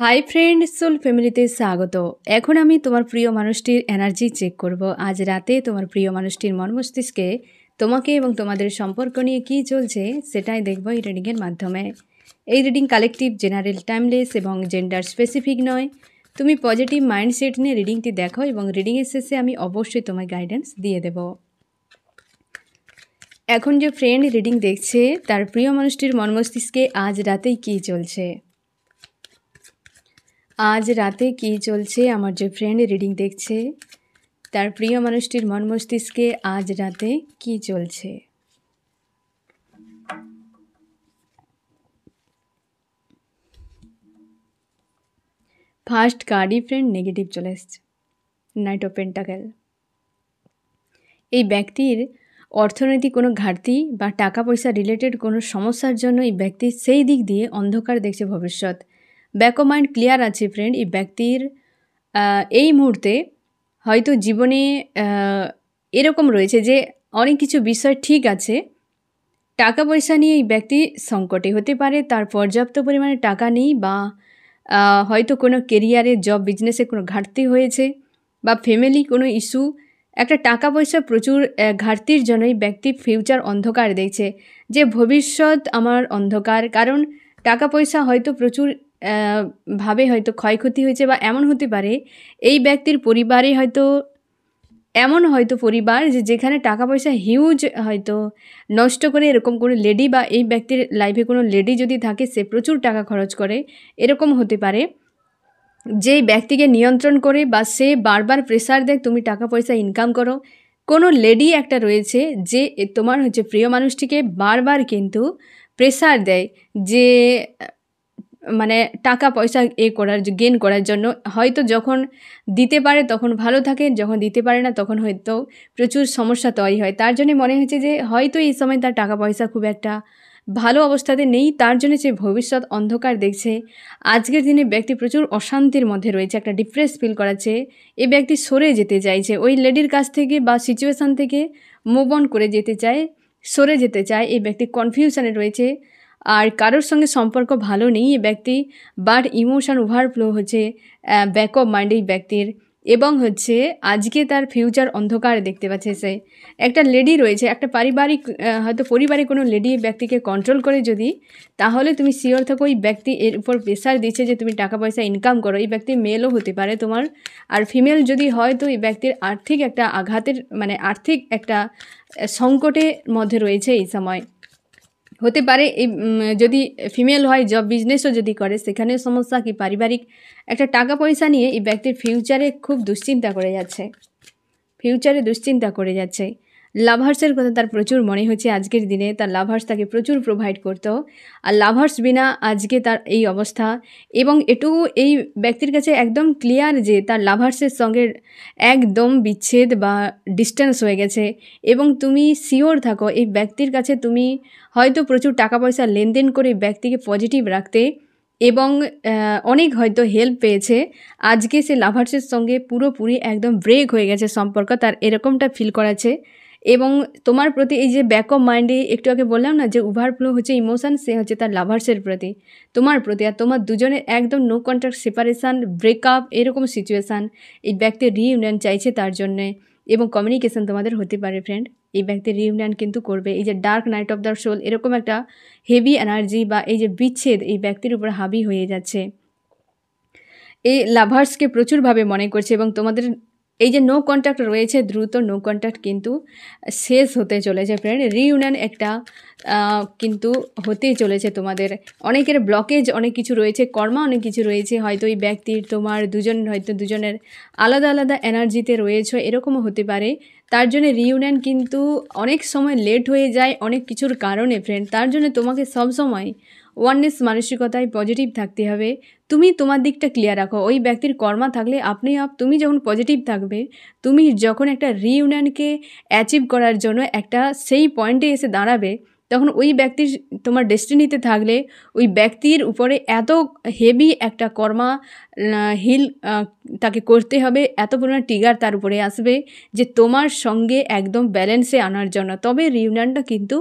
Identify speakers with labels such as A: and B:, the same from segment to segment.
A: hi friend soul ফ্যামিলিতে স্বাগত এখন আমি তোমার প্রিয় মানুষটির এনার্জি চেক করব আজ রাতে তোমার প্রিয় মানুষটির মন মস্তিষ্কে তোমাকে এবং তোমাদের সম্পর্ক নিয়ে কি চলছে সেটাই দেখব এই রিডিংয়ের মাধ্যমে এই রিডিং কালেকটিভ জেনারেল টাইমলেস এবং জেন্ডার স্পেসিফিক নয় তুমি পজিটিভ মাইন্ডসেট নিয়ে রিডিংটি দেখো এবং রিডিংয়ের শেষে আমি অবশ্যই তোমায় গাইডেন্স দিয়ে দেব এখন যে ফ্রেন্ড রিডিং দেখছে তার প্রিয় মানুষটির মন মস্তিষ্কে আজ রাতেই কী চলছে আজ রাতে কি চলছে আমার যে ফ্রেন্ড রিডিং দেখছে তার প্রিয় মানুষটির মন মস্তিষ্কে আজ রাতে কি চলছে ফার্স্ট কার্ডই ফ্রেন্ড নেগেটিভ চলে এসছে নাইট অফ পেন্টাকেল এই ব্যক্তির অর্থনৈতিক কোনো ঘাটতি বা টাকা পয়সা রিলেটেড কোনো সমস্যার জন্য এই ব্যক্তি সেই দিক দিয়ে অন্ধকার দেখছে ভবিষ্যৎ ব্যাক অফ মাইন্ড ক্লিয়ার আছে ফ্রেন্ড এই ব্যক্তির এই মুহূর্তে হয়তো জীবনে এরকম রয়েছে যে অনেক কিছু বিষয় ঠিক আছে টাকা পয়সা নিয়ে এই ব্যক্তি সংকটে হতে পারে তার পর্যাপ্ত পরিমাণে টাকা নেই বা হয়তো কোনো কেরিয়ারে জব বিজনেসে কোনো ঘাটতি হয়েছে বা ফ্যামিলি কোনো ইস্যু একটা টাকা পয়সা প্রচুর ঘাটতির জন্যই ব্যক্তি ফিউচার অন্ধকার দেখছে যে ভবিষ্যৎ আমার অন্ধকার কারণ টাকা পয়সা হয়তো প্রচুর ভাবে হয়তো ক্ষয়ক্ষতি হয়েছে বা এমন হতে পারে এই ব্যক্তির পরিবারে হয়তো এমন হয়তো পরিবার যে যেখানে টাকা পয়সা হিউজ হয়তো নষ্ট করে এরকম কোনো লেডি বা এই ব্যক্তির লাইফে কোনো লেডি যদি থাকে সে প্রচুর টাকা খরচ করে এরকম হতে পারে যে ব্যক্তিকে নিয়ন্ত্রণ করে বা সে বারবার প্রেশার দেয় তুমি টাকা পয়সা ইনকাম করো কোনো লেডি একটা রয়েছে যে তোমার হচ্ছে প্রিয় মানুষটিকে বারবার কিন্তু প্রেশার দেয় যে মানে টাকা পয়সা এ করার গেন করার জন্য হয়তো যখন দিতে পারে তখন ভালো থাকে যখন দিতে পারে না তখন হয়তো প্রচুর সমস্যা তৈরি হয় তার জন্য মনে হয়েছে যে হয়তো এই সময় তার টাকা পয়সা খুব একটা ভালো অবস্থাতে নেই তার জন্য সে ভবিষ্যৎ অন্ধকার দেখছে আজকের দিনে ব্যক্তি প্রচুর অশান্তির মধ্যে রয়েছে একটা ডিপ্রেস ফিল করাচ্ছে এ ব্যক্তি সরে যেতে চাইছে ওই লেডির কাছ থেকে বা সিচুয়েশান থেকে মুভ অন করে যেতে চায় সরে যেতে চায় এই ব্যক্তি কনফিউশনে রয়েছে আর কারোর সঙ্গে সম্পর্ক ভালো নেই এই ব্যক্তি বাট ইমোশন ওভারফ্লো হচ্ছে ব্যাক অফ মাইন্ড এই ব্যক্তির এবং হচ্ছে আজকে তার ফিউচার অন্ধকার দেখতে পাচ্ছে সে একটা লেডি রয়েছে একটা পারিবারিক হয়তো পরিবারে কোনো লেডি ব্যক্তিকে কন্ট্রোল করে যদি তাহলে তুমি শিওর থাকো ওই ব্যক্তি এর উপর প্রেশার দিচ্ছে যে তুমি টাকা পয়সা ইনকাম করো এই ব্যক্তি মেলও হতে পারে তোমার আর ফিমেল যদি হয় তো এই ব্যক্তির আর্থিক একটা আঘাতের মানে আর্থিক একটা সংকটের মধ্যে রয়েছে এই সময় হতে পারে এই যদি ফিমেল হয় জব বিজনেসও যদি করে সেখানেও সমস্যা কি পারিবারিক একটা টাকা পয়সা নিয়ে এই ব্যক্তির ফিউচারে খুব দুশ্চিন্তা করে যাচ্ছে ফিউচারে দুশ্চিন্তা করে যাচ্ছে লাভার্সের কথা তার প্রচুর মনে হচ্ছে আজকের দিনে তার লাভার্স তাকে প্রচুর প্রোভাইড করত আর লাভার্স বিনা আজকে তার এই অবস্থা এবং এটুকু এই ব্যক্তির কাছে একদম ক্লিয়ার যে তার লাভার্সের সঙ্গে একদম বিচ্ছেদ বা ডিস্টেন্স হয়ে গেছে এবং তুমি শিওর থাকো এই ব্যক্তির কাছে তুমি হয়তো প্রচুর টাকা পয়সা লেনদেন করে ব্যক্তিকে পজিটিভ রাখতে এবং অনেক হয়তো হেল্প পেয়েছে আজকে সে লাভার্সের সঙ্গে পুরোপুরি একদম ব্রেক হয়ে গেছে সম্পর্ক তার এরকমটা ফিল করাছে এবং তোমার প্রতি এই যে ব্যাক অফ মাইন্ডে একটু আগে বললাম না যে ওভারফ্লো হচ্ছে ইমোশান সে হচ্ছে তার লাভার্সের প্রতি তোমার প্রতি আর তোমার দুজনের একদম নো কন্ট্যাক্ট সেপারেশান ব্রেকআপ এরকম সিচুয়েশান এই ব্যক্তি রিইউনিয়ন চাইছে তার জন্যে এবং কমিউনিকেশন তোমাদের হতে পারে ফ্রেন্ড এই ব্যক্তি রিউনিয়ন কিন্তু করবে এই যে dark night of the soul এরকম একটা হেভি এনার্জি বা এই যে বিচ্ছেদ এই ব্যক্তির উপর হাবি হয়ে যাচ্ছে এই লাভার্সকে প্রচুরভাবে মনে করছে এবং তোমাদের এই যে নো কন্ট্যাক্ট রয়েছে দ্রুত নো কন্ট্যাক্ট কিন্তু শেষ হতে চলেছে ফ্রেন্ড রিউনিয়ন একটা কিন্তু হতেই চলেছে তোমাদের অনেকের ব্লকেজ অনেক কিছু রয়েছে কর্মা অনেক কিছু রয়েছে হয়তো এই ব্যক্তির তোমার দুজন হয়তো দুজনের আলাদা আলাদা এনার্জিতে রয়েছে এরকমও হতে পারে তার জন্য রিউনিয়ন কিন্তু অনেক সময় লেট হয়ে যায় অনেক কিছুর কারণে ফ্রেন্ড তার জন্য তোমাকে সবসময় ওয়াননেস মানসিকতায় পজিটিভ থাকতে হবে তুমি তোমার দিকটা ক্লিয়ার রাখো ওই ব্যক্তির কর্মা থাকলে আপনি আপ তুমি যখন পজিটিভ থাকবে তুমি যখন একটা রিউনিয়নকে অ্যাচিভ করার জন্য একটা সেই পয়েন্টে এসে দাঁড়াবে তখন ওই ব্যক্তির তোমার ডেস্টিনিতে থাকলে ওই ব্যক্তির উপরে এত হেভি একটা কর্মা হিল তাকে করতে হবে এত পরিমাণ টিগার তার উপরে আসবে যে তোমার সঙ্গে একদম ব্যালেন্সে আনার জন্য তবে রিউনিয়নটা কিন্তু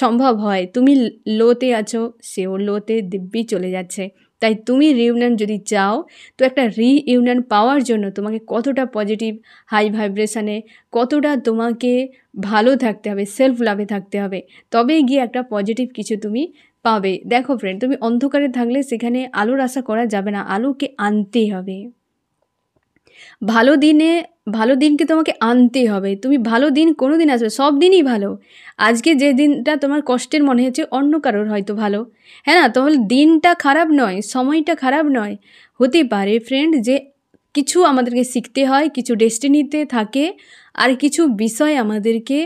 A: সম্ভব হয় তুমি লোতে আছো সেও লোতে দিব্যি চলে যাচ্ছে তাই তুমি রিউনিয়ন যদি চাও তো একটা রিইউনিয়ন পাওয়ার জন্য তোমাকে কতটা পজিটিভ হাই ভাইব্রেশানে কতটা তোমাকে ভালো থাকতে হবে সেলফ লাভে থাকতে হবে তবে গিয়ে একটা পজিটিভ কিছু তুমি পাবে দেখো ফ্রেন্ড তুমি অন্ধকারে থাকলে সেখানে আলোর আশা করা যাবে না আলোকে আনতেই হবে ভালো দিনে ভালো দিনকে তোমাকে আনতে হবে তুমি ভালো দিন কোনো দিন আসবে সব দিনই ভালো আজকে যে দিনটা তোমার কষ্টের মনে হচ্ছে অন্য কারোর হয়তো ভালো হ্যাঁ না তাহলে দিনটা খারাপ নয় সময়টা খারাপ নয় হতে পারে ফ্রেন্ড যে কিছু আমাদেরকে শিখতে হয় কিছু ডেস্টিনিতে থাকে আর কিছু বিষয় আমাদেরকে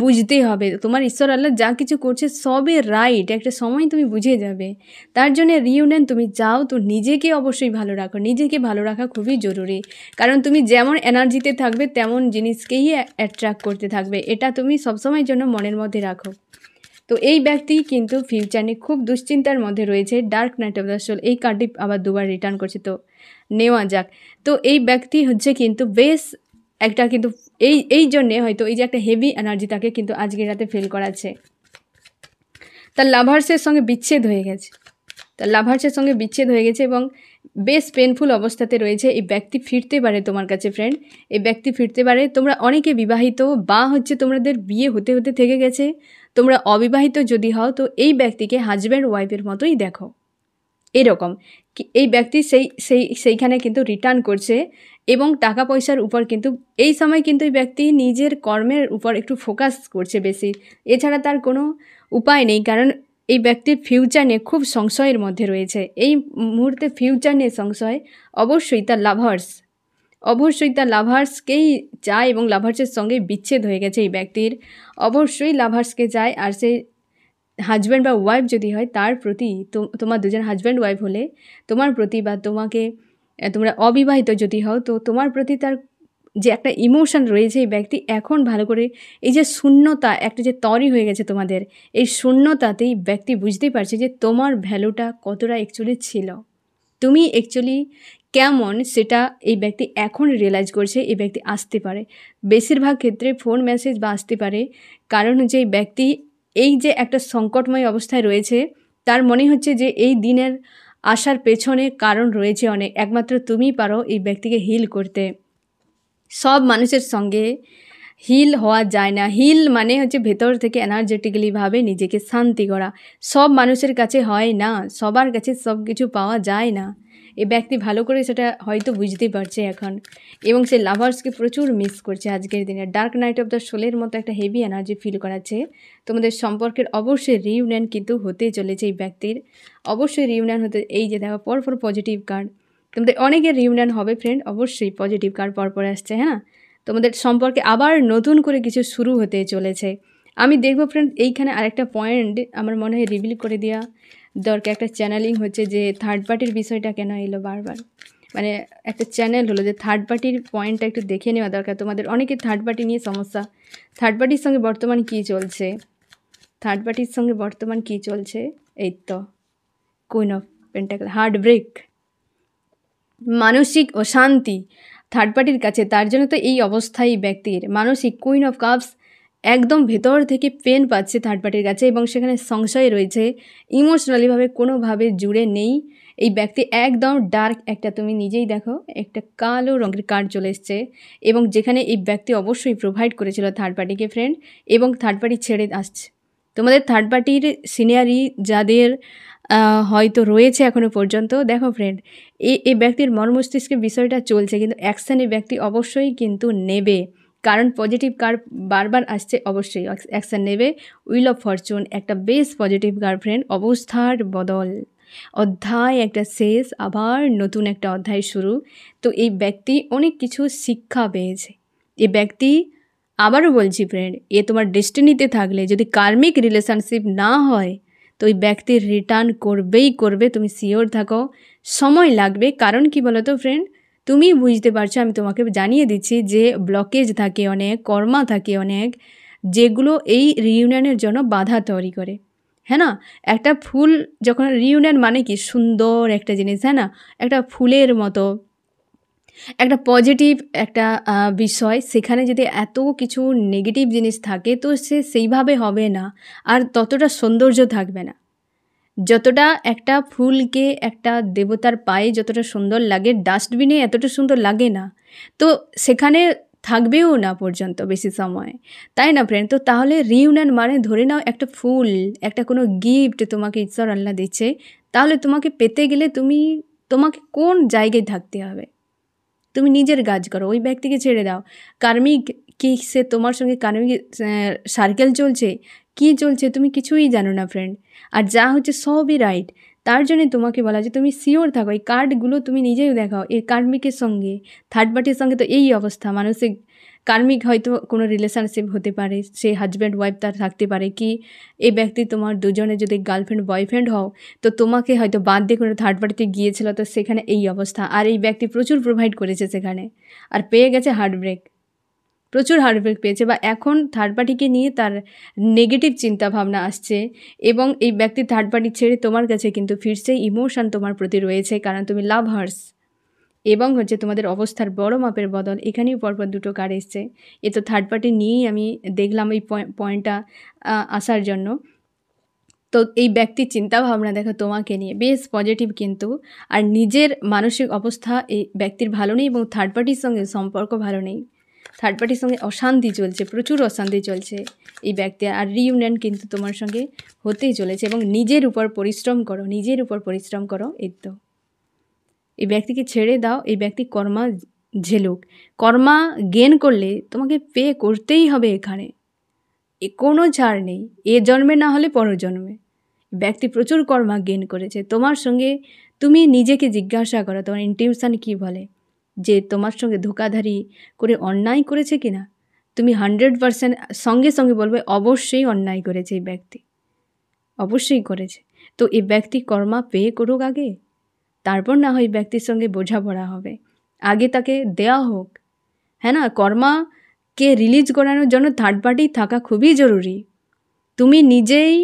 A: বুঝতে হবে তোমার ঈশ্বর আল্লাহ যা কিছু করছে সবে রাইট একটা সময় তুমি বুঝে যাবে তার জন্য রিউনিয়ন তুমি যাও তো নিজেকে অবশ্যই ভালো রাখো নিজেকে ভালো রাখা খুবই জরুরি কারণ তুমি যেমন এনার্জিতে থাকবে তেমন জিনিসকেই অ্যাট্রাক্ট করতে থাকবে এটা তুমি সবসময়ের জন্য মনের মধ্যে রাখো তো এই ব্যক্তি কিন্তু ফিউচারে খুব দুশ্চিন্তার মধ্যে রয়েছে dark night of the soul এই কার্ডটি আবার দুবার রিটার্ন করছে তো নেওয়া যাক তো এই ব্যক্তি হচ্ছে কিন্তু বেশ একটা কিন্তু এই এই জন্যে হয়তো এই যে একটা হেভি এনার্জি তাকে কিন্তু আজকে রাতে ফিল করাচ্ছে তার লাভার্সের সঙ্গে বিচ্ছেদ হয়ে গেছে তার লাভার্সের সঙ্গে বিচ্ছেদ হয়ে গেছে এবং বেশ পেনফুল অবস্থাতে রয়েছে এই ব্যক্তি ফিরতে পারে তোমার কাছে ফ্রেন্ড এই ব্যক্তি ফিরতে পারে তোমরা অনেকে বিবাহিত বা হচ্ছে তোমাদের বিয়ে হতে হতে থেকে গেছে তোমরা অবিবাহিত যদি হও তো এই ব্যক্তিকে হাজব্যান্ড ওয়াইফের মতোই দেখো এরকম এই ব্যক্তি সেই সেই সেইখানে কিন্তু রিটার্ন করছে এবং টাকা পয়সার উপর কিন্তু এই সময় কিন্তু এই ব্যক্তি নিজের কর্মের উপর একটু ফোকাস করছে বেশি এছাড়া তার কোনো উপায় নেই কারণ এই ব্যক্তির ফিউচার নিয়ে খুব সংশয়ের মধ্যে রয়েছে এই মুহূর্তে ফিউচার নিয়ে সংশয় অবশ্যই তার লাভার্স অবশ্যই তার লাভার্সকেই চায় এবং লাভার্সের সঙ্গে বিচ্ছেদ হয়ে গেছে এই ব্যক্তির অবশ্যই লাভার্সকে চায় আর সেই হাজব্যান্ড বা ওয়াইফ যদি হয় তার প্রতি তোমার দুজন হাজব্যান্ড ওয়াইফ হলে তোমার প্রতি বা তোমাকে তোমরা অবিবাহিত যদি হও তো তোমার প্রতি তার যে একটা ইমোশন রয়েছে এই ব্যক্তি এখন ভালো করে এই যে শূন্যতা একটা যে তরি হয়ে গেছে তোমাদের এই শূন্যতাতেই ব্যক্তি বুঝতেই পারছে যে তোমার ভ্যালুটা কতটা অ্যাকচুয়ালি ছিল তুমি অ্যাকচুয়ালি কেমন সেটা এই ব্যক্তি এখন রিয়েলাইজ করছে এই ব্যক্তি আসতে পারে বেশিরভাগ ক্ষেত্রে ফোন মেসেজ বা আসতে পারে কারণ যে ব্যক্তি এই যে একটা সংকটময় অবস্থায় রয়েছে তার মনে হচ্ছে যে এই দিনের আসার পেছনে কারণ রয়েছে অনেক একমাত্র তুমি পারো এই ব্যক্তিকে হিল করতে সব মানুষের সঙ্গে হিল হওয়া যায় না হিল মানে হচ্ছে ভেতর থেকে এনার্জেটিক্যালিভাবে নিজেকে শান্তি করা সব মানুষের কাছে হয় না সবার কাছে সব কিছু পাওয়া যায় না এ ব্যক্তি ভালো করে সেটা হয়তো বুঝতে পারছে এখন এবং সে লাভার্সকে প্রচুর মিস করছে আজকের দিনে ডার্ক নাইট অফ দ্য সোলের মতো একটা হেভি এনার্জি ফিল করাচ্ছে তোমাদের সম্পর্কের অবশ্যই রিউনিয়ন কিন্তু হতে চলেছে এই ব্যক্তির অবশ্যই রিউনিয়ন হতে এই যে দেখো পর পর পজিটিভ কার্ড তোমাদের অনেকের রিউনিয়ন হবে ফ্রেন্ড অবশ্যই পজিটিভ কার্ড পরপর আসছে হ্যাঁ তোমাদের সম্পর্কে আবার নতুন করে কিছু শুরু হতে চলেছে আমি দেখবো ফ্রেন্ড এইখানে আরেকটা পয়েন্ট আমার মনে হয় রিভিল করে দেওয়া দরকার একটা চ্যানেলিং হচ্ছে যে থার্ড পার্টির বিষয়টা কেন এলো বারবার মানে একটা চ্যানেল হলো যে থার্ড পার্টির পয়েন্টটা একটু দেখে নেওয়া দরকার তোমাদের অনেকে থার্ড পার্টি নিয়ে সমস্যা থার্ড পার্টির সঙ্গে বর্তমান কি চলছে থার্ড পার্টির সঙ্গে বর্তমান কি চলছে এই তো queen of pentacle hard break মানসিক অশান্তি থার্ড পার্টির কাছে তার জন্য তো এই অবস্থায় ব্যক্তির মানসিক কুইন অফ কাপস একদম ভেতর থেকে পেন পাচ্ছে থার্ড পার্টির কাছে এবং সেখানে সংশয় রয়েছে ইমোশনালিভাবে কোনোভাবে জুড়ে নেই এই ব্যক্তি একদম ডার্ক একটা তুমি নিজেই দেখো একটা কালো রঙের কার্ড চলে এসছে এবং যেখানে এই ব্যক্তি অবশ্যই প্রোভাইড করেছিল থার্ড পার্টিকে ফ্রেন্ড এবং থার্ড পার্টি ছেড়ে আসছে তোমাদের থার্ড পার্টির সিনিয়ারি যাদের হয়তো রয়েছে এখনও পর্যন্ত দেখো ফ্রেন্ড এই এই ব্যক্তির মর্মস্তিষ্কে বিষয়টা চলছে কিন্তু অ্যাকশান এই ব্যক্তি অবশ্যই কিন্তু নেবে কারণ পজিটিভ কার্ড বারবার আসছে অবশ্যই অ্যাকশান নেবে উইল অফ ফরচুন একটা বেশ পজিটিভ গার্লফ্রেন্ড অবস্থার বদল অধ্যায় একটা শেষ আবার নতুন একটা অধ্যায় শুরু তো এই ব্যক্তি অনেক কিছু শিক্ষা পেয়েছে এ ব্যক্তি আবারও বলছি ফ্রেন্ড এ তোমার ডেস্টিনিতে থাকলে যদি কার্মিক রিলেশনশিপ না হয় তো ওই ব্যক্তির রিটার্ন করবেই করবে তুমি শিওর থাকো সময় লাগবে কারণ কি বলো তো ফ্রেন্ড তুমি বুঝতে পারছো আমি তোমাকে জানিয়ে দিচ্ছি যে ব্লকেজ থাকে অনেক কর্মা থাকে অনেক যেগুলো এই রিউনিয়নের জন্য বাধা তৈরি করে হ্যাঁ না একটা ফুল যখন রিউনিয়ন মানে কি সুন্দর একটা জিনিস হ্যাঁ না একটা ফুলের মতো একটা পজিটিভ একটা বিষয় সেখানে যদি এত কিছু নেগেটিভ জিনিস থাকে তো সে সেইভাবে হবে না আর ততটা সৌন্দর্য থাকবে না যতটা একটা ফুলকে একটা দেবতার পায়ে যতটা সুন্দর লাগে ডাস্টবিনে এতটা সুন্দর লাগে না তো সেখানে থাকবেও না পর্যন্ত বেশি সময় তাই না ফ্রেন্ড তো তাহলে রিউনিয়ন মানে ধরে নাও একটা ফুল একটা কোনো গিফট তোমাকে ঈশ্বর আল্লাহ দিচ্ছে তাহলে তোমাকে পেতে গেলে তুমি তোমাকে কোন জায়গায় থাকতে হবে তুমি নিজের কাজ করো ওই ব্যক্তিকে ছেড়ে দাও কার্মিক কি সে তোমার সঙ্গে কার্মিক সার্কেল চলছে কী চলছে তুমি কিছুই জানো না ফ্রেন্ড আর যা হচ্ছে সবই রাইট তার জন্য তোমাকে বলা যে তুমি শিওর থাকো এই কার্ডগুলো তুমি নিজেই দেখাও এই কার্মিকের সঙ্গে থার্ড পার্টির সঙ্গে তো এই অবস্থা মানসিক কার্মিক হয়তো কোনো রিলেশনশিপ হতে পারে সে হাজব্যান্ড ওয়াইফ তার থাকতে পারে কি এই ব্যক্তি তোমার দুজনে যদি গার্লফ্রেন্ড বয়ফ্রেন্ড হও তো তোমাকে হয়তো বাদ দিয়ে কোনো থার্ড পার্টিতে গিয়েছিল তো সেখানে এই অবস্থা আর এই ব্যক্তি প্রচুর প্রোভাইড করেছে সেখানে আর পেয়ে গেছে হার্ট ব্রেক প্রচুর হার্ড ওয়ার্ক পেয়েছে বা এখন থার্ড পার্টিকে নিয়ে তার নেগেটিভ চিন্তাভাবনা আসছে এবং এই ব্যক্তি থার্ড পার্টি ছেড়ে তোমার কাছে কিন্তু ফিরছে ইমোশান তোমার প্রতি রয়েছে কারণ তুমি লাভার্স এবং হচ্ছে তোমাদের অবস্থার বড় মাপের বদল এখানেই পরপর দুটো কার এসছে এ তো থার্ড পার্টি নিয়েই আমি দেখলাম এই পয়েন্টটা আসার জন্য তো এই ব্যক্তির চিন্তাভাবনা দেখো তোমাকে নিয়ে বেশ পজিটিভ কিন্তু আর নিজের মানসিক অবস্থা এই ব্যক্তির ভালো নেই এবং থার্ড পার্টির সঙ্গে সম্পর্ক ভালো নেই থার্ড পার্টির সঙ্গে অশান্তি চলছে প্রচুর অশান্তি চলছে এই ব্যক্তি আর রিউনিয়ন কিন্তু তোমার সঙ্গে হতেই চলেছে এবং নিজের উপর পরিশ্রম করো নিজের উপর পরিশ্রম করো এই তো এই ব্যক্তিকে ছেড়ে দাও এই ব্যক্তি কর্মা ঝেলুক কর্মা গেন করলে তোমাকে পে করতেই হবে এখানে এ কোনো ছাড় নেই এ জন্মে না হলে জন্মে ব্যক্তি প্রচুর কর্মা গেন করেছে তোমার সঙ্গে তুমি নিজেকে জিজ্ঞাসা করো তোমার ইন্টিউশন কী বলে যে তোমার সঙ্গে ধোকাধারি করে অন্যায় করেছে কিনা তুমি হান্ড্রেড পারসেন্ট সঙ্গে সঙ্গে বলবে অবশ্যই অন্যায় করেছে এই ব্যক্তি অবশ্যই করেছে তো এই ব্যক্তি কর্মা পে করুক আগে তারপর না হয় ব্যক্তির সঙ্গে বোঝাপড়া হবে আগে তাকে দেয়া হোক হ্যাঁ না কর্মাকে রিলিজ করানোর জন্য থার্ড পার্টি থাকা খুবই জরুরি তুমি নিজেই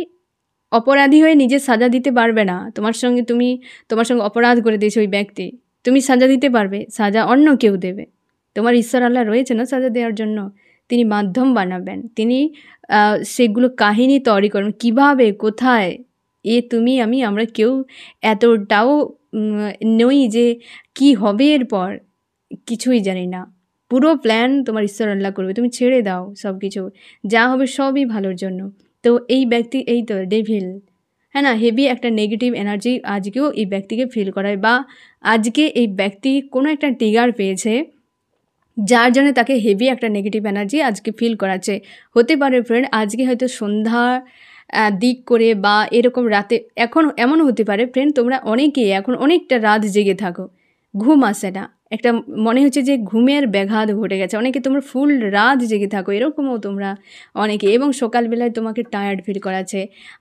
A: অপরাধী হয়ে নিজে সাজা দিতে পারবে না তোমার সঙ্গে তুমি তোমার সঙ্গে অপরাধ করে দিয়েছো ওই ব্যক্তি তুমি সাজা দিতে পারবে সাজা অন্য কেউ দেবে তোমার ঈশ্বর আল্লাহ রয়েছে না সাজা দেওয়ার জন্য তিনি মাধ্যম বানাবেন তিনি সেগুলো কাহিনী তৈরি করবেন কিভাবে কোথায় এ তুমি আমি আমরা কেউ এতটাও নই যে কি হবে এরপর কিছুই জানি না পুরো প্ল্যান তোমার ঈশ্বর আল্লাহ করবে তুমি ছেড়ে দাও সব কিছু যা হবে সবই ভালোর জন্য তো এই ব্যক্তি এই তো ডেভিল হ্যাঁ না হেভি একটা নেগেটিভ এনার্জি আজকেও এই ব্যক্তিকে ফিল করায় বা আজকে এই ব্যক্তি কোনো একটা টিগার পেয়েছে যার জন্য তাকে হেভি একটা নেগেটিভ এনার্জি আজকে ফিল করাচ্ছে হতে পারে ফ্রেন্ড আজকে হয়তো সন্ধ্যা দিক করে বা এরকম রাতে এখন এমন হতে পারে ফ্রেন্ড তোমরা অনেকেই এখন অনেকটা রাত জেগে থাকো ঘুম আসে না একটা মনে হচ্ছে যে ঘুমের ব্যাঘাত ঘটে গেছে অনেকে তোমরা ফুল রাত জেগে থাকো এরকমও তোমরা অনেকে এবং সকালবেলায় তোমাকে টায়ার্ড ফিল করাচ্ছে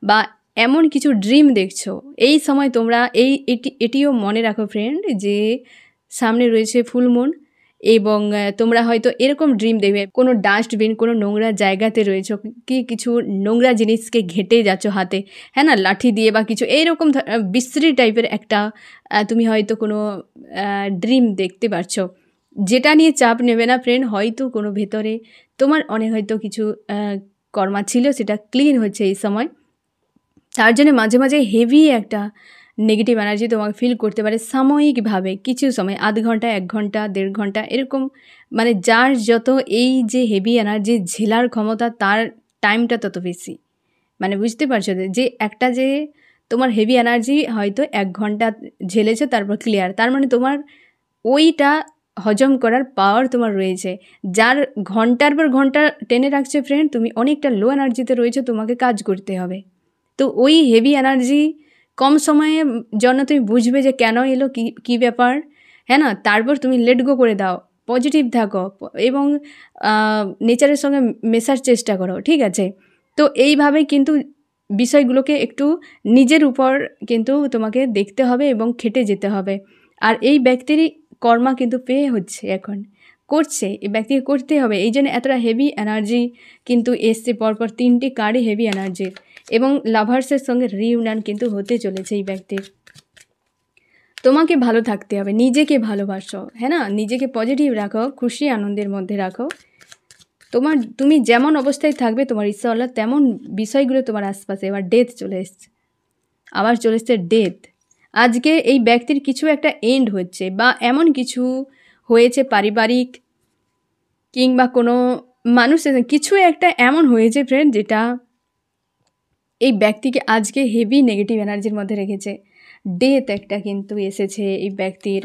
A: বা এমন কিছু ড্রিম দেখছ এই সময় তোমরা এই এটি এটিও মনে রাখো ফ্রেন্ড যে সামনে রয়েছে ফুলমুন এবং তোমরা হয়তো এরকম ড্রিম দেখবে কোনো ডাস্টবিন কোনো নোংরা জায়গাতে রয়েছো কি কিছু নোংরা জিনিসকে ঘেটে যাচ্ছ হাতে হ্যাঁ না লাঠি দিয়ে বা কিছু এইরকম বিশ্রী টাইপের একটা তুমি হয়তো কোনো ড্রিম দেখতে পারছ যেটা নিয়ে চাপ নেবে না ফ্রেন্ড হয়তো কোনো ভেতরে তোমার অনেক হয়তো কিছু কর্মা ছিল সেটা ক্লিন হচ্ছে এই সময় তার জন্য মাঝে মাঝে হেভি একটা নেগেটিভ এনার্জি তোমাকে ফিল করতে পারে সাময়িকভাবে কিছু সময় আধ ঘন্টা এক ঘন্টা দেড় ঘন্টা এরকম মানে যার যত এই যে হেভি এনার্জি ঝেলার ক্ষমতা তার টাইমটা তত বেশি মানে বুঝতে পারছো যে একটা যে তোমার হেভি এনার্জি হয়তো এক ঘন্টা ঝেলেছো তারপর ক্লিয়ার তার মানে তোমার ওইটা হজম করার পাওয়ার তোমার রয়েছে যার ঘন্টার পর ঘন্টা টেনে রাখছে ফ্রেন্ড তুমি অনেকটা লো এনার্জিতে রয়েছে তোমাকে কাজ করতে হবে তো ওই হেভি এনার্জি কম সময়ে জন্য তুমি বুঝবে যে কেন এলো কি কী ব্যাপার হ্যাঁ না তারপর তুমি লেট গো করে দাও পজিটিভ থাকো এবং নেচারের সঙ্গে মেশার চেষ্টা করো ঠিক আছে তো এইভাবে কিন্তু বিষয়গুলোকে একটু নিজের উপর কিন্তু তোমাকে দেখতে হবে এবং খেটে যেতে হবে আর এই ব্যক্তিরই কর্মা কিন্তু পেয়ে হচ্ছে এখন করছে এই ব্যক্তিকে করতে হবে এই জন্য এতটা হেভি এনার্জি কিন্তু এসছে পরপর তিনটি কার্ডই হেভি এনার্জির এবং লাভার্সের সঙ্গে রিউনিয়ন কিন্তু হতে চলেছে এই ব্যক্তির তোমাকে ভালো থাকতে হবে নিজেকে ভালোবাসো হ্যাঁ না নিজেকে পজিটিভ রাখো খুশি আনন্দের মধ্যে রাখো তোমার তুমি যেমন অবস্থায় থাকবে তোমার ইচ্ছা আল্লাহ তেমন বিষয়গুলো তোমার আশপাশে এবার ডেথ চলে এসছে আবার চলে এসছে ডেথ আজকে এই ব্যক্তির কিছু একটা এন্ড হচ্ছে বা এমন কিছু হয়েছে পারিবারিক কিংবা কোনো মানুষ কিছু একটা এমন হয়েছে ফ্রেন্ড যেটা এই ব্যক্তিকে আজকে হেভি নেগেটিভ এনার্জির মধ্যে রেখেছে ডেথ একটা কিন্তু এসেছে এই ব্যক্তির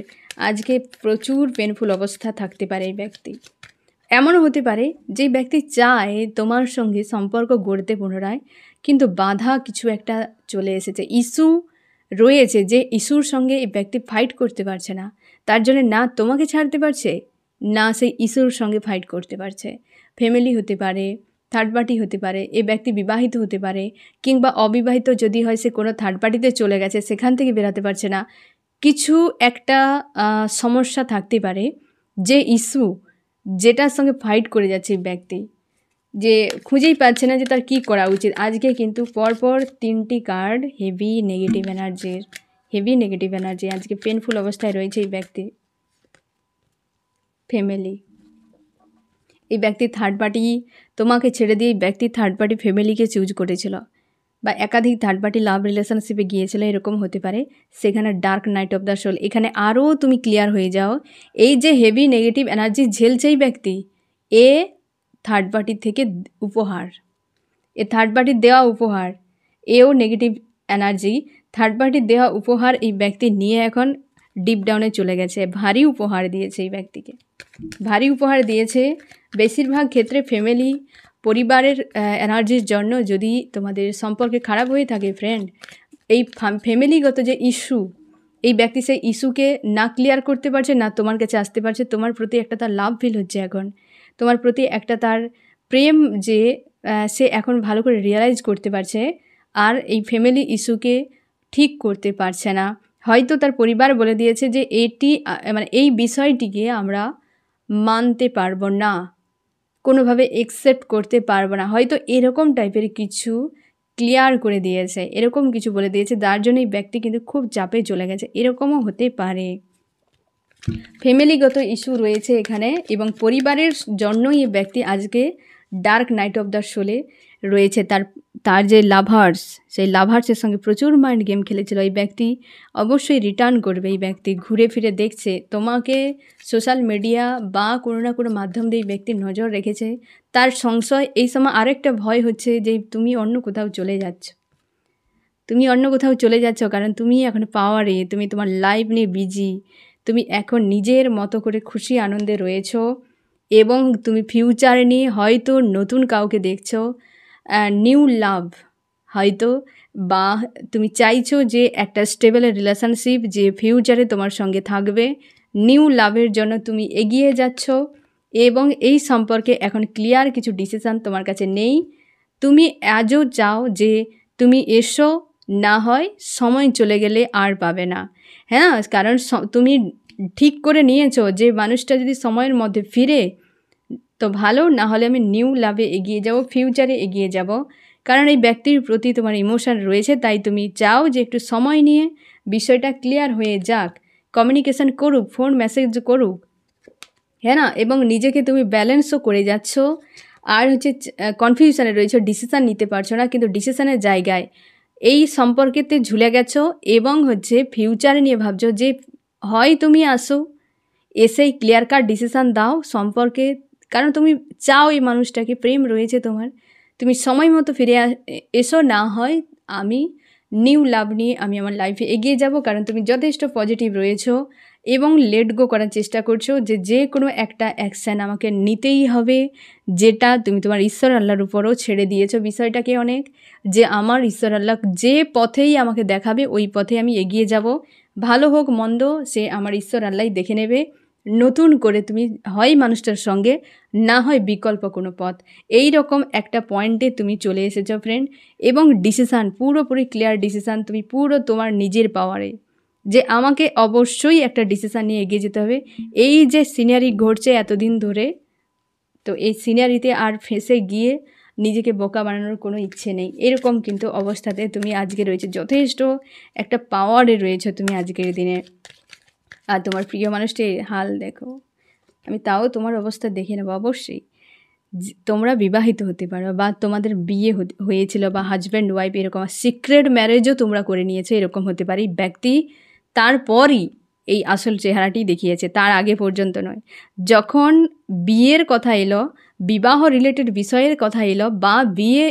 A: আজকে প্রচুর পেনফুল অবস্থা থাকতে পারে এই ব্যক্তি এমনও হতে পারে যে ব্যক্তি চায় তোমার সঙ্গে সম্পর্ক গড়তে পুনরায় কিন্তু বাধা কিছু একটা চলে এসেছে ইস্যু রয়েছে যে ইস্যুর সঙ্গে এই ব্যক্তি ফাইট করতে পারছে না তার জন্য না তোমাকে ছাড়তে পারছে না সেই ইস্যুর সঙ্গে ফাইট করতে পারছে ফ্যামিলি হতে পারে থার্ড পার্টি হতে পারে এ ব্যক্তি বিবাহিত হতে পারে কিংবা অবিবাহিত যদি হয় সে কোনো থার্ড পার্টিতে চলে গেছে সেখান থেকে বেরাতে পারছে না কিছু একটা সমস্যা থাকতে পারে যে ইস্যু যেটার সঙ্গে ফাইট করে যাচ্ছে ব্যক্তি যে খুঁজেই পাচ্ছে না যে তার কি করা উচিত আজকে কিন্তু পরপর তিনটি কার্ড হেভি নেগেটিভ এনার্জির হেভি নেগেটিভ এনার্জি আজকে পেনফুল অবস্থায় রয়েছে এই ব্যক্তি ফ্যামিলি এই ব্যক্তি থার্ড পার্টি তোমাকে ছেড়ে দিয়ে এই ব্যক্তি থার্ড পার্টি ফ্যামিলিকে চুজ করেছিল বা একাধিক থার্ড পার্টি লাভ রিলেশনশিপে গিয়েছিল এরকম হতে পারে সেখানে dark night of the soul এখানে আরও তুমি ক্লিয়ার হয়ে যাও এই যে হেভি নেগেটিভ এনার্জি ঝেলছে এই ব্যক্তি এ থার্ড পার্টি থেকে উপহার এ থার্ড পার্টি দেওয়া উপহার এও নেগেটিভ এনার্জি থার্ড পার্টি দেওয়া উপহার এই ব্যক্তি নিয়ে এখন ডিপ ডাউনে চলে গেছে ভারী উপহার দিয়েছে এই ব্যক্তিকে ভারী উপহার দিয়েছে বেশিরভাগ ক্ষেত্রে ফ্যামিলি পরিবারের এনার্জির জন্য যদি তোমাদের সম্পর্কে খারাপ হয়ে থাকে ফ্রেন্ড এই ফ্যামিলিগত যে ইস্যু এই ব্যক্তি সেই ইস্যুকে না ক্লিয়ার করতে পারছে না তোমার কাছে আসতে পারছে তোমার প্রতি একটা তার লাভ ফিল হচ্ছে এখন তোমার প্রতি একটা তার প্রেম যে সে এখন ভালো করে রিয়েলাইজ করতে পারছে আর এই ফ্যামিলি ইস্যুকে ঠিক করতে পারছে না হয়তো তার পরিবার বলে দিয়েছে যে এটি মানে এই বিষয়টিকে আমরা মানতে পারবো না কোনোভাবে একসেপ্ট করতে পারবো না হয়তো এরকম টাইপের কিছু ক্লিয়ার করে দিয়েছে এরকম কিছু বলে দিয়েছে যার জন্য এই ব্যক্তি কিন্তু খুব চাপে চলে গেছে এরকমও হতে পারে ফ্যামিলিগত ইস্যু রয়েছে এখানে এবং পরিবারের জন্যই এই ব্যক্তি আজকে ডার্ক নাইট অফ দ্য শোলে রয়েছে তার তার যে লাভার্স সেই লাভার্সের সঙ্গে প্রচুর মাইন্ড গেম খেলেছিল এই ব্যক্তি অবশ্যই রিটার্ন করবে এই ব্যক্তি ঘুরে ফিরে দেখছে তোমাকে সোশ্যাল মিডিয়া বা কোনো না কোনো মাধ্যম দিয়ে ব্যক্তি নজর রেখেছে তার সংশয় এই সময় আরেকটা ভয় হচ্ছে যে তুমি অন্য কোথাও চলে যাচ্ছ তুমি অন্য কোথাও চলে যাচ্ছ কারণ তুমি এখন পাওয়ারে তুমি তোমার লাইফ নিয়ে বিজি তুমি এখন নিজের মতো করে খুশি আনন্দে রয়েছো এবং তুমি ফিউচার নিয়ে হয়তো নতুন কাউকে দেখছো নিউ লাভ হয়তো বা তুমি চাইছো যে একটা স্টেবল রিলেশনশিপ যে ফিউচারে তোমার সঙ্গে থাকবে নিউ লাভের জন্য তুমি এগিয়ে যাচ্ছ এবং এই সম্পর্কে এখন ক্লিয়ার কিছু ডিসিশান তোমার কাছে নেই তুমি আজও চাও যে তুমি এসো না হয় সময় চলে গেলে আর পাবে না হ্যাঁ কারণ তুমি ঠিক করে নিয়েছো যে মানুষটা যদি সময়ের মধ্যে ফিরে তো ভালো না হলে আমি নিউ লাভে এগিয়ে যাব ফিউচারে এগিয়ে যাব কারণ এই ব্যক্তির প্রতি তোমার ইমোশান রয়েছে তাই তুমি চাও যে একটু সময় নিয়ে বিষয়টা ক্লিয়ার হয়ে যাক কমিউনিকেশন করুক ফোন মেসেজ করুক হ্যাঁ না এবং নিজেকে তুমি ব্যালেন্সও করে যাচ্ছ আর হচ্ছে কনফিউশানে রয়েছে ডিসিশান নিতে পারছো না কিন্তু ডিসিশানের জায়গায় এই সম্পর্কেতে ঝুলে গেছো এবং হচ্ছে ফিউচার নিয়ে ভাবছো যে হয় তুমি আসো এসেই ক্লিয়ার কাট ডিসিশান দাও সম্পর্কে কারণ তুমি চাও এই মানুষটাকে প্রেম রয়েছে তোমার তুমি সময় মতো ফিরে এসো না হয় আমি নিউ লাভ নিয়ে আমি আমার লাইফে এগিয়ে যাব কারণ তুমি যথেষ্ট পজিটিভ রয়েছো এবং লেট গো করার চেষ্টা করছো যে যে কোনো একটা অ্যাকশান আমাকে নিতেই হবে যেটা তুমি তোমার ঈশ্বর আল্লাহর উপরও ছেড়ে দিয়েছো বিষয়টাকে অনেক যে আমার ঈশ্বর আল্লাহ যে পথেই আমাকে দেখাবে ওই পথে আমি এগিয়ে যাব ভালো হোক মন্দ সে আমার ঈশ্বর আল্লাহ দেখে নেবে নতুন করে তুমি হয় মানুষটার সঙ্গে না হয় বিকল্প কোনো পথ এই রকম একটা পয়েন্টে তুমি চলে এসেছ ফ্রেন্ড এবং ডিসিশান পুরোপুরি ক্লিয়ার ডিসিশান তুমি পুরো তোমার নিজের পাওয়ারে যে আমাকে অবশ্যই একটা ডিসিশান নিয়ে এগিয়ে যেতে হবে এই যে সিনারি ঘটছে এতদিন ধরে তো এই সিনারিতে আর ফেসে গিয়ে নিজেকে বোকা বানানোর কোনো ইচ্ছে নেই এরকম কিন্তু অবস্থাতে তুমি আজকে রয়েছে যথেষ্ট একটা পাওয়ারে রয়েছে তুমি আজকের দিনে আর তোমার প্রিয় মানুষটির হাল দেখো আমি তাও তোমার অবস্থা দেখে নেবো অবশ্যই তোমরা বিবাহিত হতে পারো বা তোমাদের বিয়ে হয়েছিল বা হাজব্যান্ড ওয়াইফ এরকম সিক্রেট ম্যারেজও তোমরা করে নিয়েছো এরকম হতে পারে ব্যক্তি তারপরই এই আসল চেহারাটি দেখিয়েছে তার আগে পর্যন্ত নয় যখন বিয়ের কথা এলো বিবাহ রিলেটেড বিষয়ের কথা এলো বা বিয়ে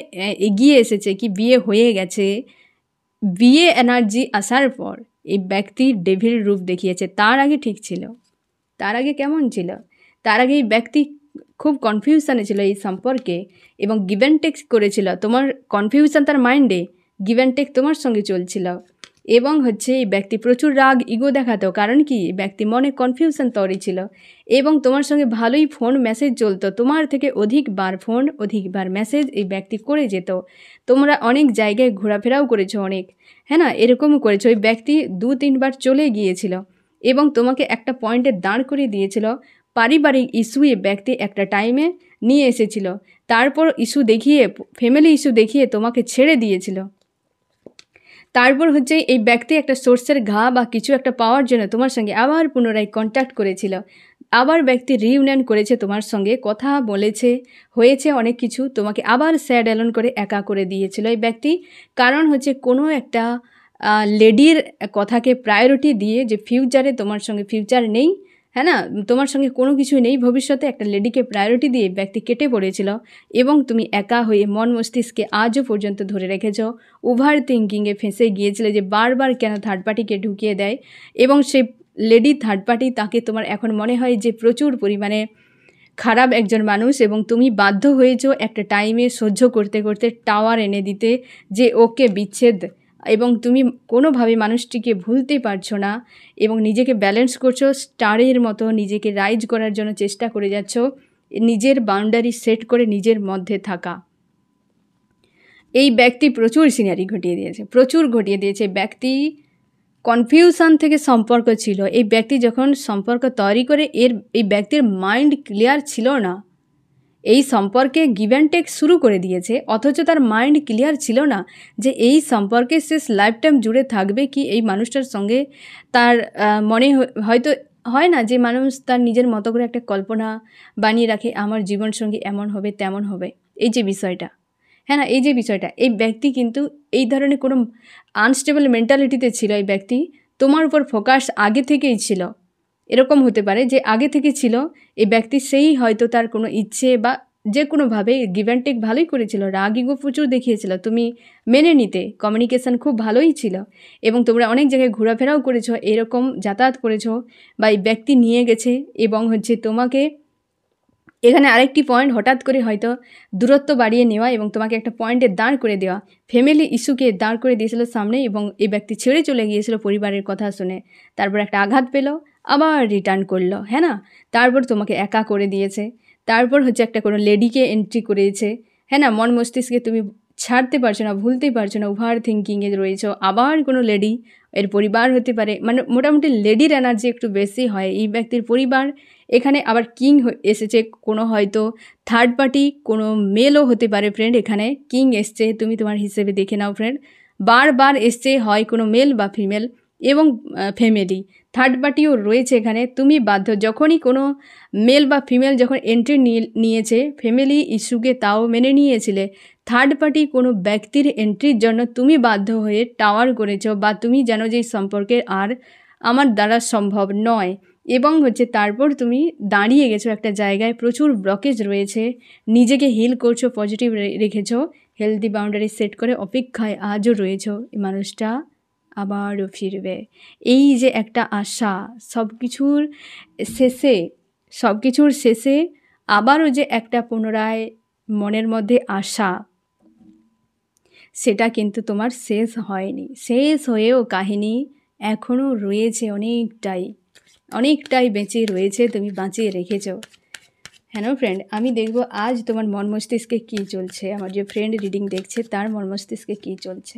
A: এগিয়ে এসেছে কি বিয়ে হয়ে গেছে বিয়ে এনার্জি আসার পর এই ব্যক্তি ডেভিল রূপ দেখিয়েছে তার আগে ঠিক ছিল তার আগে কেমন ছিল তার আগে এই ব্যক্তি খুব কনফিউশানে ছিল এই সম্পর্কে এবং গিভেন টেক করেছিল তোমার কনফিউশান তার মাইন্ডে গিভেন টেক তোমার সঙ্গে চলছিল এবং হচ্ছে এই ব্যক্তি প্রচুর রাগ ইগো দেখাতো কারণ কি ব্যক্তি মনে কনফিউশন তৈরি ছিল এবং তোমার সঙ্গে ভালোই ফোন মেসেজ চলতো তোমার থেকে অধিকবার ফোন অধিকবার মেসেজ এই ব্যক্তি করে যেত তোমরা অনেক জায়গায় ঘোরাফেরাও করেছো অনেক হ্যাঁ না এরকমও করেছো ওই ব্যক্তি দু তিনবার চলে গিয়েছিল এবং তোমাকে একটা পয়েন্টে দাঁড় করিয়ে দিয়েছিল পারিবারিক ইস্যুয়ে ব্যক্তি একটা টাইমে নিয়ে এসেছিল তারপর ইস্যু দেখিয়ে ফ্যামিলি ইস্যু দেখিয়ে তোমাকে ছেড়ে দিয়েছিল তারপর হচ্ছে এই ব্যক্তি একটা সোর্সের ঘা বা কিছু একটা পাওয়ার জন্য তোমার সঙ্গে আবার পুনরায় কন্ট্যাক্ট করেছিল আবার ব্যক্তি রিউনিয়ন করেছে তোমার সঙ্গে কথা বলেছে হয়েছে অনেক কিছু তোমাকে আবার স্যাড অ্যালন করে একা করে দিয়েছিল এই ব্যক্তি কারণ হচ্ছে কোনো একটা লেডির কথাকে প্রায়োরিটি দিয়ে যে ফিউচারে তোমার সঙ্গে ফিউচার নেই হ্যাঁ না তোমার সঙ্গে কোনো কিছুই নেই ভবিষ্যতে একটা লেডিকে প্রায়োরিটি দিয়ে ব্যক্তি কেটে পড়েছিল এবং তুমি একা হয়ে মন মস্তিষ্কে আজও পর্যন্ত ধরে রেখেছ ওভার থিঙ্কিংয়ে ফেঁসে গিয়েছিলে যে বারবার কেন থার্ড পার্টিকে ঢুকিয়ে দেয় এবং সে লেডি থার্ড পার্টি তাকে তোমার এখন মনে হয় যে প্রচুর পরিমাণে খারাপ একজন মানুষ এবং তুমি বাধ্য হয়েছ একটা টাইমে সহ্য করতে করতে টাওয়ার এনে দিতে যে ওকে বিচ্ছেদ এবং তুমি কোনোভাবে মানুষটিকে ভুলতে পারছো না এবং নিজেকে ব্যালেন্স করছো স্টারের মতো নিজেকে রাইজ করার জন্য চেষ্টা করে যাচ্ছ নিজের বাউন্ডারি সেট করে নিজের মধ্যে থাকা এই ব্যক্তি প্রচুর সিনারি ঘটিয়ে দিয়েছে প্রচুর ঘটিয়ে দিয়েছে ব্যক্তি কনফিউশন থেকে সম্পর্ক ছিল এই ব্যক্তি যখন সম্পর্ক তৈরি করে এর এই ব্যক্তির মাইন্ড ক্লিয়ার ছিল না এই সম্পর্কে গিভ অ্যান্ড টেক শুরু করে দিয়েছে অথচ তার মাইন্ড ক্লিয়ার ছিল না যে এই সম্পর্কে শেষ লাইফ টাইম জুড়ে থাকবে কি এই মানুষটার সঙ্গে তার মনে হয়তো হয় না যে মানুষ তার নিজের মতো করে একটা কল্পনা বানিয়ে রাখে আমার জীবন সঙ্গী এমন হবে তেমন হবে এই যে বিষয়টা হ্যাঁ না এই যে বিষয়টা এই ব্যক্তি কিন্তু এই ধরনের কোনো আনস্টেবল মেন্টালিটিতে ছিল এই ব্যক্তি তোমার উপর ফোকাস আগে থেকেই ছিল এরকম হতে পারে যে আগে থেকে ছিল এই ব্যক্তি সেই হয়তো তার কোনো ইচ্ছে বা যে কোনোভাবে গিভ ভালোই করেছিল রাগিগো প্রচুর দেখিয়েছিল তুমি মেনে নিতে কমিউনিকেশান খুব ভালোই ছিল এবং তোমরা অনেক জায়গায় ঘোরাফেরাও করেছো এরকম যাতায়াত করেছো বা এই ব্যক্তি নিয়ে গেছে এবং হচ্ছে তোমাকে এখানে আরেকটি পয়েন্ট হঠাৎ করে হয়তো দূরত্ব বাড়িয়ে নেওয়া এবং তোমাকে একটা পয়েন্টে দাঁড় করে দেওয়া ফ্যামিলি ইস্যুকে দাঁড় করে দিয়েছিল সামনে এবং এই ব্যক্তি ছেড়ে চলে গিয়েছিল পরিবারের কথা শুনে তারপর একটা আঘাত পেল আবার রিটার্ন করলো হ্যাঁ না তারপর তোমাকে একা করে দিয়েছে তারপর হচ্ছে একটা কোনো লেডিকে এন্ট্রি করেছে হ্যাঁ না মন মস্তিষ্কে তুমি ছাড়তে পারছো না ভুলতে পারছো না ওভার থিঙ্কিংয়ে রয়েছো আবার কোনো লেডি এর পরিবার হতে পারে মানে মোটামুটি লেডির এনার্জি একটু বেশি হয় এই ব্যক্তির পরিবার এখানে আবার কিং এসেছে কোনো হয়তো থার্ড পার্টি কোনো মেলও হতে পারে ফ্রেন্ড এখানে কিং এসছে তুমি তোমার হিসেবে দেখে নাও ফ্রেন্ড বারবার এসছে হয় কোনো মেল বা ফিমেল এবং ফ্যামিলি থার্ড পার্টিও রয়েছে এখানে তুমি বাধ্য যখনই কোনো মেল বা ফিমেল যখন এন্ট্রি নিয়েছে ফ্যামিলি ইস্যুকে তাও মেনে নিয়েছিলে থার্ড পার্টি কোনো ব্যক্তির এন্ট্রির জন্য তুমি বাধ্য হয়ে টাওয়ার করেছো বা তুমি জানো যে সম্পর্কে আর আমার দ্বারা সম্ভব নয় এবং হচ্ছে তারপর তুমি দাঁড়িয়ে গেছো একটা জায়গায় প্রচুর ব্লকেজ রয়েছে নিজেকে হিল করছো পজিটিভ রেখেছো হেলদি বাউন্ডারি সেট করে অপেক্ষায় আজও রয়েছো এই মানুষটা আবারও ফিরবে এই যে একটা আশা সব কিছুর শেষে সব কিছুর শেষে আবারও যে একটা পুনরায় মনের মধ্যে আশা সেটা কিন্তু তোমার শেষ হয়নি শেষ হয়েও কাহিনী এখনও রয়েছে অনেকটাই অনেকটাই বেঁচে রয়েছে তুমি বাঁচিয়ে রেখেছো হ্যাঁ ফ্রেন্ড আমি দেখব আজ তোমার মন মস্তিষ্কে কী চলছে আমার যে ফ্রেন্ড রিডিং দেখছে তার মন মস্তিষ্কে কী চলছে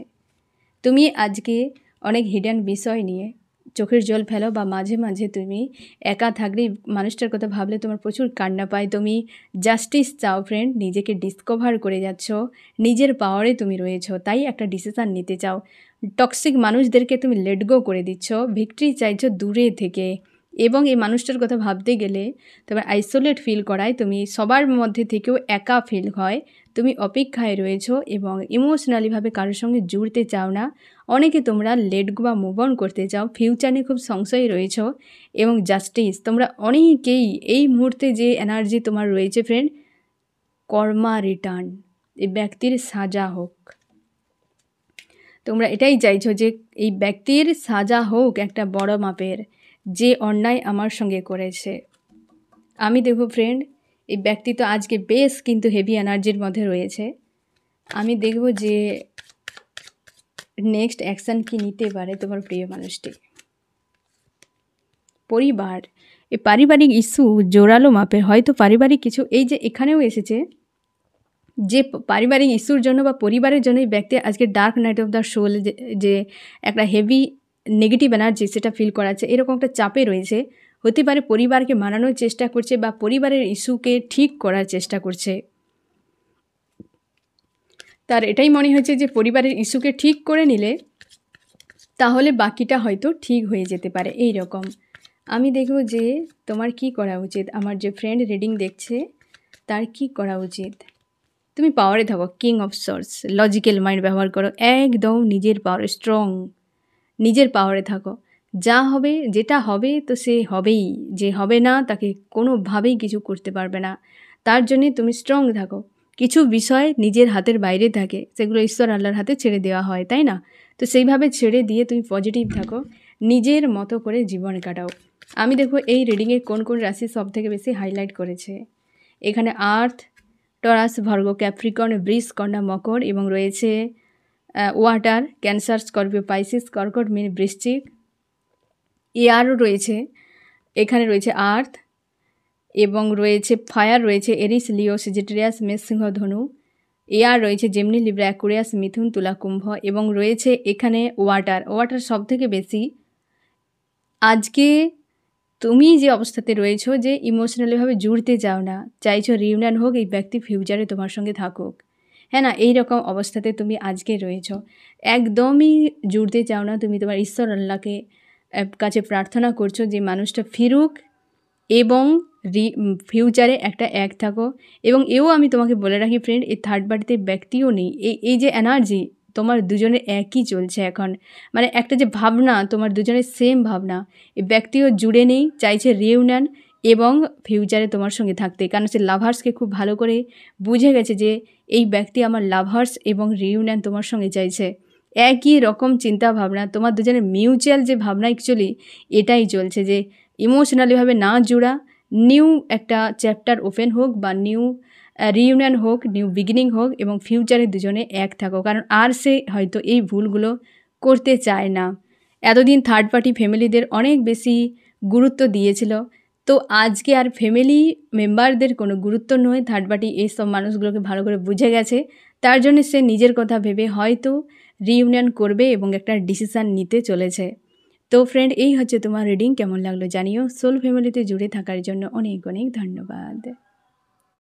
A: তুমি আজকে অনেক হিডেন বিষয় নিয়ে চোখের জল ফেলো বা মাঝে মাঝে তুমি একা থাকলে মানুষটার কথা ভাবলে তোমার প্রচুর কান্না পায় তুমি জাস্টিস চাও ফ্রেন্ড নিজেকে ডিসকভার করে যাচ্ছ নিজের পাওয়ারে তুমি রয়েছো তাই একটা ডিসিশান নিতে চাও টক্সিক মানুষদেরকে তুমি লেটগো করে দিচ্ছ ভিক্টরি চাইছো দূরে থেকে এবং এই মানুষটার কথা ভাবতে গেলে তোমার আইসোলেট ফিল করায় তুমি সবার মধ্যে থেকেও একা ফিল হয় তুমি অপেক্ষায় রয়েছো এবং ইমোশনালিভাবে কারোর সঙ্গে জুড়তে চাও না অনেকে তোমরা লেট বা মুভ অন করতে চাও ফিউচার নিয়ে খুব সংশয় রয়েছ এবং জাস্টিস তোমরা অনেকেই এই মুহূর্তে যে এনার্জি তোমার রয়েছে ফ্রেন্ড কর্মা রিটার্ন এই ব্যক্তির সাজা হোক তোমরা এটাই চাইছো যে এই ব্যক্তির সাজা হোক একটা বড় মাপের যে অন্যায় আমার সঙ্গে করেছে আমি দেখো ফ্রেন্ড এই ব্যক্তি তো আজকে বেশ কিন্তু হেভি এনার্জির মধ্যে রয়েছে আমি দেখব যে নেক্সট অ্যাকশান কি নিতে পারে তোমার প্রিয় মানুষটি পরিবার এই পারিবারিক ইস্যু জোরালো মাপের হয়তো পারিবারিক কিছু এই যে এখানেও এসেছে যে পারিবারিক ইস্যুর জন্য বা পরিবারের জন্য ব্যক্তি আজকে dark night of the soul যে একটা হেভি নেগেটিভ এনার্জি সেটা ফিল করাচ্ছে এরকম একটা চাপে রয়েছে হতে পারে পরিবারকে মানানোর চেষ্টা করছে বা পরিবারের ইস্যুকে ঠিক করার চেষ্টা করছে তার এটাই মনে হয়েছে যে পরিবারের ইস্যুকে ঠিক করে নিলে তাহলে বাকিটা হয়তো ঠিক হয়ে যেতে পারে এই রকম আমি দেখব যে তোমার কি করা উচিত আমার যে ফ্রেন্ড রিডিং দেখছে তার কি করা উচিত তুমি পাওয়ারে থাকো king of swords logical mind ব্যবহার করো একদম নিজের পাওয়ার স্ট্রং নিজের পাওয়ারে থাকো যা হবে যেটা হবে তো সে হবেই যে হবে না তাকে কোনোভাবেই কিছু করতে পারবে না তার জন্যে তুমি স্ট্রং থাকো কিছু বিষয় নিজের হাতের বাইরে থাকে সেগুলো ঈশ্বর আল্লাহর হাতে ছেড়ে দেওয়া হয় তাই না তো সেইভাবে ছেড়ে দিয়ে তুমি পজিটিভ থাকো নিজের মতো করে জীবন কাটাও আমি দেখো এই রিডিংয়ে কোন কোন রাশি সব থেকে বেশি হাইলাইট করেছে এখানে আর্থ টরাস ভর্গ ক্যাপ্রিকন ব্রিস কন্যা মকর এবং রয়েছে ওয়াটার ক্যান্সার স্করপিও পাইসিস কর্কট মিন বৃশ্চিক এয়ারও রয়েছে এখানে রয়েছে আর্থ এবং রয়েছে ফায়ার রয়েছে এরিস লিও সিজিটেরিয়াস মেষ সিংহ ধনু এয়ার রয়েছে জেমনি লিব্রা অ্যাকুরিয়াস মিথুন তুলা কুম্ভ এবং রয়েছে এখানে ওয়াটার ওয়াটার সব থেকে বেশি আজকে তুমি যে অবস্থাতে রয়েছো যে ইমোশনালিভাবে জুড়তে যাও না চাইছো রিউনিয়ন হোক এই ব্যক্তি ফিউচারে তোমার সঙ্গে থাকুক হ্যাঁ না এই রকম অবস্থাতে তুমি আজকে রয়েছো একদমই জুড়তে চাও না তুমি তোমার ঈশ্বর আল্লাহকে কাছে প্রার্থনা করছো যে মানুষটা ফিরুক এবং রি ফিউচারে একটা এক থাকো এবং এও আমি তোমাকে বলে রাখি ফ্রেন্ড এই থার্ড পার্টিতে ব্যক্তিও নেই এই এই যে এনার্জি তোমার দুজনের একই চলছে এখন মানে একটা যে ভাবনা তোমার দুজনের সেম ভাবনা এই ব্যক্তিও জুড়ে নেই চাইছে রিউনিয়ন এবং ফিউচারে তোমার সঙ্গে থাকতে কারণ সে লাভার্সকে খুব ভালো করে বুঝে গেছে যে এই ব্যক্তি আমার লাভার্স এবং রিউনিয়ন তোমার সঙ্গে চাইছে একই রকম চিন্তা ভাবনা তোমার দুজনের মিউচুয়াল যে ভাবনা অ্যাকচুয়ালি এটাই চলছে যে ইমোশনালিভাবে না জোড়া নিউ একটা চ্যাপ্টার ওপেন হোক বা নিউ রিউনিয়ন হোক নিউ বিগিনিং হোক এবং ফিউচারে দুজনে এক থাকো কারণ আর সে হয়তো এই ভুলগুলো করতে চায় না এতদিন থার্ড পার্টি ফ্যামিলিদের অনেক বেশি গুরুত্ব দিয়েছিল তো আজকে আর ফ্যামিলি মেম্বারদের কোনো গুরুত্ব নয় থার্ড পার্টি এইসব মানুষগুলোকে ভালো করে বুঝে গেছে তার জন্য সে নিজের কথা ভেবে হয়তো রিউনিয়ন করবে এবং একটা ডিসিশান নিতে চলেছে তো ফ্রেন্ড এই হচ্ছে তোমার রিডিং কেমন লাগলো জানিও সোল ফ্যামিলিতে জুড়ে থাকার জন্য অনেক অনেক ধন্যবাদ